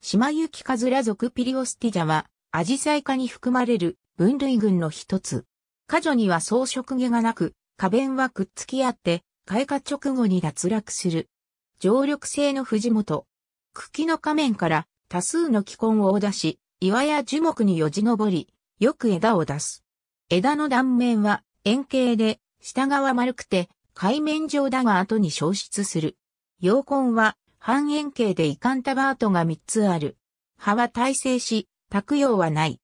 島行きずらラ族ピリオスティジャは、アジサイ科に含まれる分類群の一つ。花女には装飾毛がなく、花弁はくっつき合って、開花直後に脱落する。常緑性の藤本。茎の仮面から多数の気根を出し、岩や樹木によじ登り、よく枝を出す。枝の断面は円形で、下側丸くて、海面上だが後に消失する。洋根は半円形で遺憾タバートが3つある。葉は耐性し、卓用はない。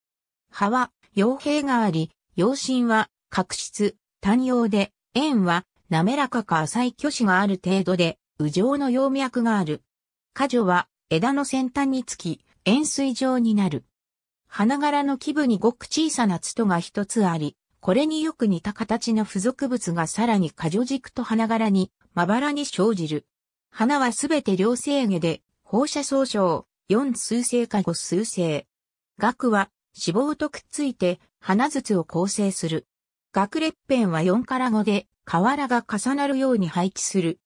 葉は、傭兵があり、陽心は、角質、単葉で、円は、滑らかか浅い巨子がある程度で、右上の葉脈がある。果樹は、枝の先端につき、円錐状になる。花柄の基部にごく小さな筒が一つあり、これによく似た形の付属物がさらに果樹軸と花柄にまばらに生じる。花はすべて両生毛で、放射総称、四数生か五数生。額は脂肪とくっついて花筒を構成する。額裂片は4から5で、瓦が重なるように配置する。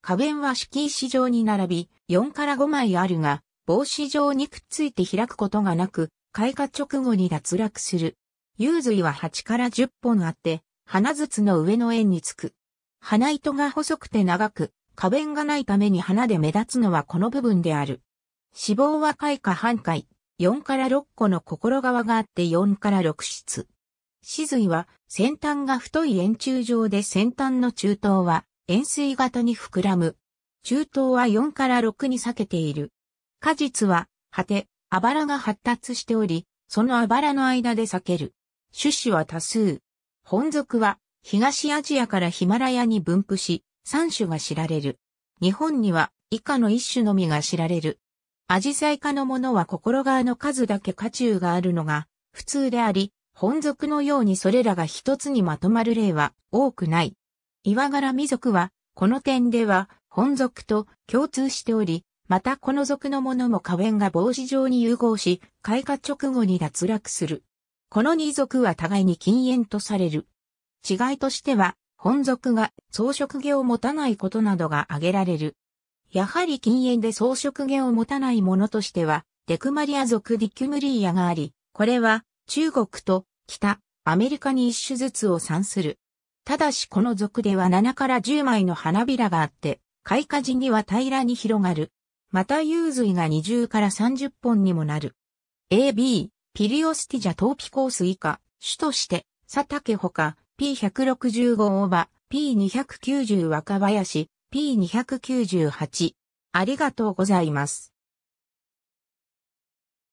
花弁は敷石状に並び、4から5枚あるが、帽子状にくっついて開くことがなく、開花直後に脱落する。幽髄は8から10本あって、花筒の上の円につく。花糸が細くて長く、花弁がないために花で目立つのはこの部分である。脂肪は開花半開、4から6個の心側があって4から6室。死髄は先端が太い円柱状で先端の中頭は円錐型に膨らむ。中頭は4から6に裂けている。果実は果て、あばらが発達しており、そのあばらの間で裂ける。種子は多数。本属は東アジアからヒマラヤに分布し、3種が知られる。日本には以下の1種のみが知られる。アジサイ科のものは心側の数だけ家中があるのが普通であり、本族のようにそれらが一つにまとまる例は多くない。岩柄未族は、この点では本族と共通しており、またこの族のものも花弁が帽子状に融合し、開花直後に脱落する。この二族は互いに禁煙とされる。違いとしては、本族が装飾毛を持たないことなどが挙げられる。やはり禁煙で装飾毛を持たないものとしては、デクマリア族ディキュムリーヤがあり、これは中国と北、アメリカに一種ずつを算する。ただしこの族では7から10枚の花びらがあって、開花時には平らに広がる。また幽髄が20から30本にもなる。AB、ピリオスティジャトーピコース以下、種として、サタケほか、P165 大場、P290 若林、P298。ありがとうございます。